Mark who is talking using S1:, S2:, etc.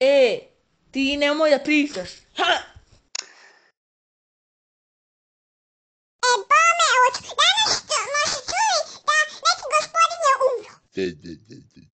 S1: E tinemos las pizzas. ¡Ja! Е, баме, от данашто,
S2: нашето чули, да, неки господин е
S3: умрл.